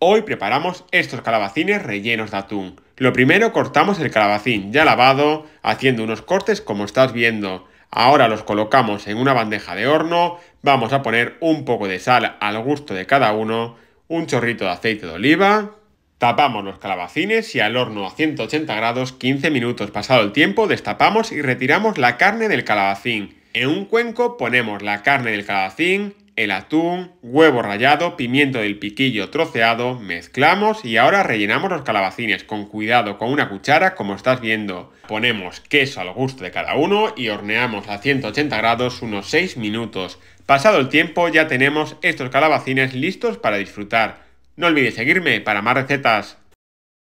Hoy preparamos estos calabacines rellenos de atún. Lo primero cortamos el calabacín ya lavado, haciendo unos cortes como estás viendo. Ahora los colocamos en una bandeja de horno, vamos a poner un poco de sal al gusto de cada uno, un chorrito de aceite de oliva, tapamos los calabacines y al horno a 180 grados 15 minutos pasado el tiempo destapamos y retiramos la carne del calabacín. En un cuenco ponemos la carne del calabacín, el atún, huevo rallado, pimiento del piquillo troceado, mezclamos y ahora rellenamos los calabacines con cuidado con una cuchara como estás viendo. Ponemos queso al gusto de cada uno y horneamos a 180 grados unos 6 minutos. Pasado el tiempo ya tenemos estos calabacines listos para disfrutar. No olvides seguirme para más recetas.